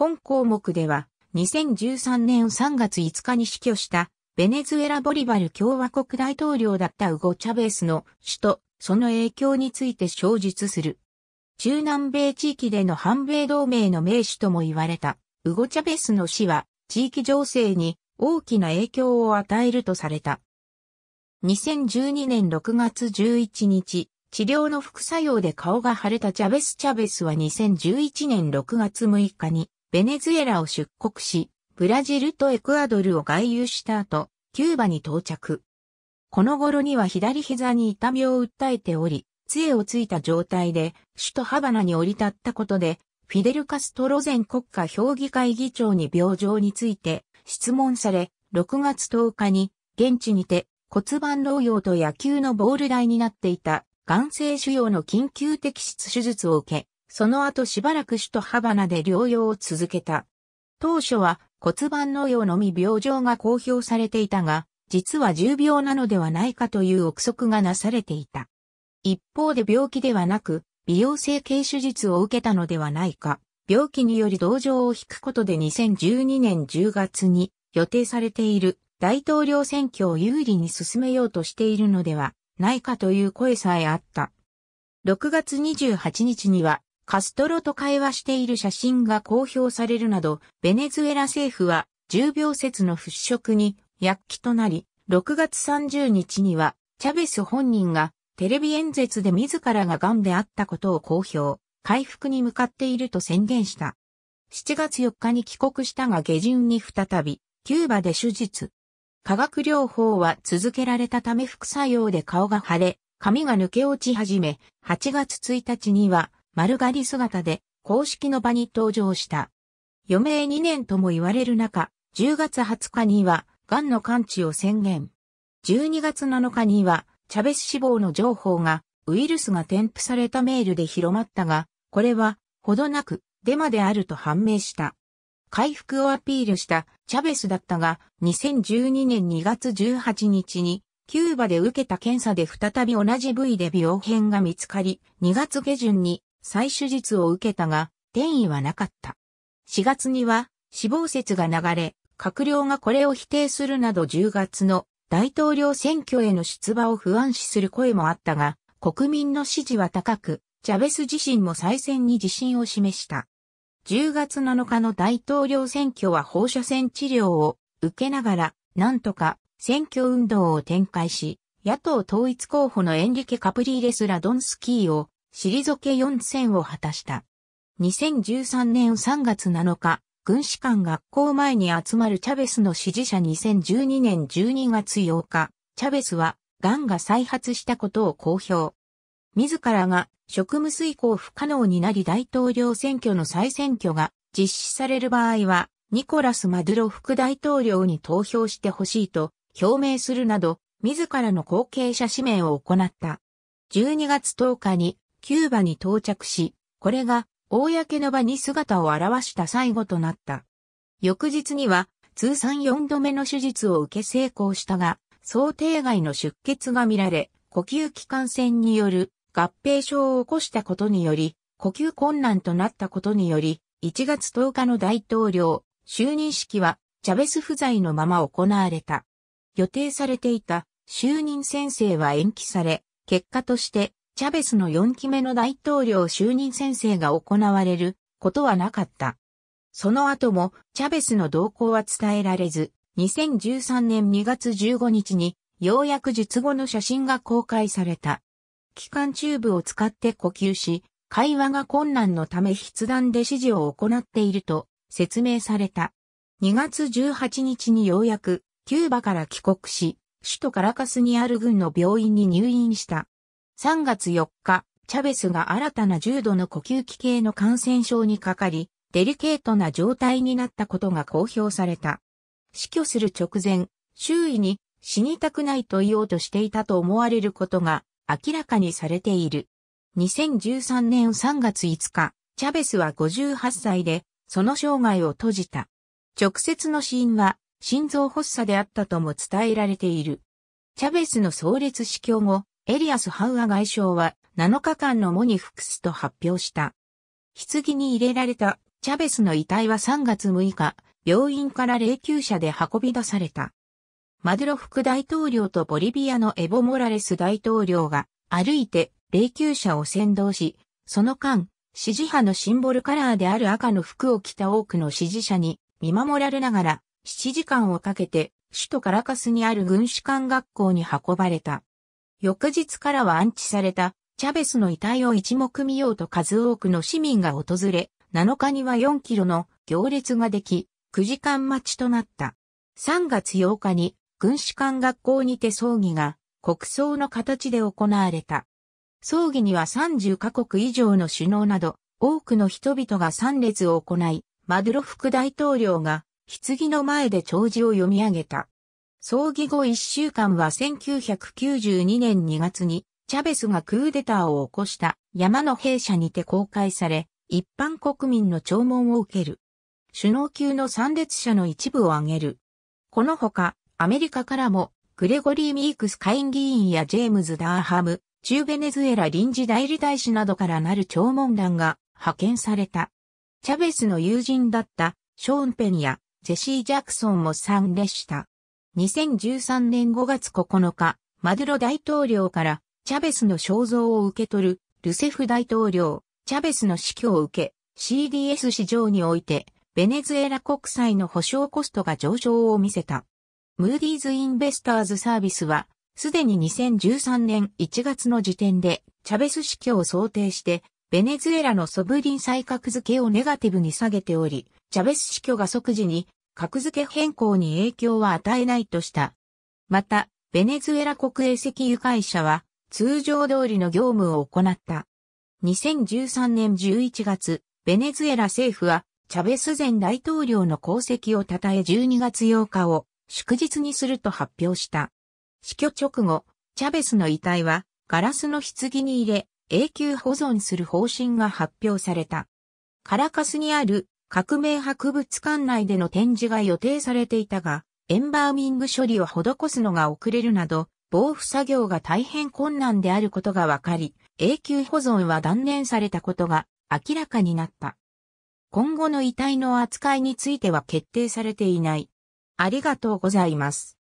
本項目では、2013年3月5日に死去した、ベネズエラ・ボリバル共和国大統領だったウゴ・チャベスの首都、その影響について詳述する。中南米地域での反米同盟の名手とも言われた、ウゴ・チャベスの死は、地域情勢に大きな影響を与えるとされた。2012年6月11日、治療の副作用で顔が腫れたチャベス・チャベスは2011年6月6日にベネズエラを出国し、ブラジルとエクアドルを外遊した後、キューバに到着。この頃には左膝に痛みを訴えており、杖をついた状態で首都ハバナに降り立ったことで、フィデル・カストロ前国家評議会議長に病状について質問され、6月10日に現地にて骨盤老養と野球のボール台になっていた眼性腫瘍の緊急摘出手術を受け、その後しばらく首都ハバナで療養を続けた。当初は骨盤の用のみ病状が公表されていたが、実は重病なのではないかという憶測がなされていた。一方で病気ではなく、美容整形手術を受けたのではないか、病気により同情を引くことで2012年10月に予定されている大統領選挙を有利に進めようとしているのではないかという声さえあった。6月28日にはカストロと会話している写真が公表されるなど、ベネズエラ政府は重病説の払拭に躍起となり、6月30日には、チャベス本人がテレビ演説で自らが癌であったことを公表、回復に向かっていると宣言した。7月4日に帰国したが下旬に再び、キューバで手術。化学療法は続けられたため副作用で顔が腫れ、髪が抜け落ち始め、8月1日には丸刈り姿で公式の場に登場した。余命2年とも言われる中、10月20日には、癌の完治を宣言。12月7日には、チャベス死亡の情報が、ウイルスが添付されたメールで広まったが、これは、ほどなく、デマであると判明した。回復をアピールしたチャベスだったが、2012年2月18日に、キューバで受けた検査で再び同じ部位で病変が見つかり、2月下旬に再手術を受けたが、転移はなかった。4月には死亡説が流れ、閣僚がこれを否定するなど10月の大統領選挙への出馬を不安視する声もあったが、国民の支持は高く、チャベス自身も再選に自信を示した。10月7日の大統領選挙は放射線治療を受けながら、なんとか選挙運動を展開し、野党統一候補のエンリケ・カプリーレス・ラドンスキーを退け4戦を果たした。2013年3月7日、軍士官学校前に集まるチャベスの支持者2012年12月8日、チャベスは、癌が再発したことを公表。自らが職務遂行不可能になり大統領選挙の再選挙が実施される場合は、ニコラス・マドゥロ副大統領に投票してほしいと表明するなど、自らの後継者指名を行った。12月10日にキューバに到着し、これが公の場に姿を現した最後となった。翌日には通算4度目の手術を受け成功したが、想定外の出血が見られ、呼吸器感染による合併症を起こしたことにより、呼吸困難となったことにより、1月10日の大統領就任式はチャベス不在のまま行われた。予定されていた就任宣誓は延期され、結果としてチャベスの4期目の大統領就任宣誓が行われることはなかった。その後もチャベスの動向は伝えられず、2013年2月15日にようやく術後の写真が公開された。気管チューブを使って呼吸し、会話が困難のため筆談で指示を行っていると説明された。2月18日にようやくキューバから帰国し、首都カラカスにある軍の病院に入院した。3月4日、チャベスが新たな重度の呼吸器系の感染症にかかり、デリケートな状態になったことが公表された。死去する直前、周囲に死にたくないと言おうとしていたと思われることが明らかにされている。2013年3月5日、チャベスは58歳で、その生涯を閉じた。直接の死因は心臓発作であったとも伝えられている。チャベスの壮烈死去後、エリアス・ハウア外相は7日間の喪に服すと発表した。棺に入れられたチャベスの遺体は3月6日、病院から霊柩車で運び出された。マドロ副大統領とボリビアのエボ・モラレス大統領が歩いて霊柩車を先導し、その間、支持派のシンボルカラーである赤の服を着た多くの支持者に見守られながら7時間をかけて首都カラカスにある軍士官学校に運ばれた。翌日からは安置された、チャベスの遺体を一目見ようと数多くの市民が訪れ、7日には4キロの行列ができ、9時間待ちとなった。3月8日に、軍士官学校にて葬儀が、国葬の形で行われた。葬儀には30カ国以上の首脳など、多くの人々が参列を行い、マドロ副大統領が、棺の前で弔辞を読み上げた。葬儀後1週間は1992年2月に、チャベスがクーデターを起こした山の兵舎にて公開され、一般国民の弔問を受ける。首脳級の参列者の一部を挙げる。このほか、アメリカからも、グレゴリー・ミークス下院議員やジェームズ・ダーハム、中ベネズエラ臨時代理大使などからなる弔問団が派遣された。チャベスの友人だったショーン・ペンやジェシー・ジャクソンも参列した。2013年5月9日、マドゥロ大統領からチャベスの肖像を受け取る、ルセフ大統領、チャベスの死去を受け、CDS 市場において、ベネズエラ国債の保証コストが上昇を見せた。ムーディーズ・インベスターズ・サービスは、すでに2013年1月の時点で、チャベス死去を想定して、ベネズエラのソブリン再格付けをネガティブに下げており、チャベス死去が即時に格付け変更に影響は与えないとした。また、ベネズエラ国営石油会社は通常通りの業務を行った。2013年11月、ベネズエラ政府はチャベス前大統領の功績を称え12月8日を祝日にすると発表した。死去直後、チャベスの遺体はガラスの棺に入れ永久保存する方針が発表された。カラカスにある革命博物館内での展示が予定されていたが、エンバーミング処理を施すのが遅れるなど、防腐作業が大変困難であることが分かり、永久保存は断念されたことが明らかになった。今後の遺体の扱いについては決定されていない。ありがとうございます。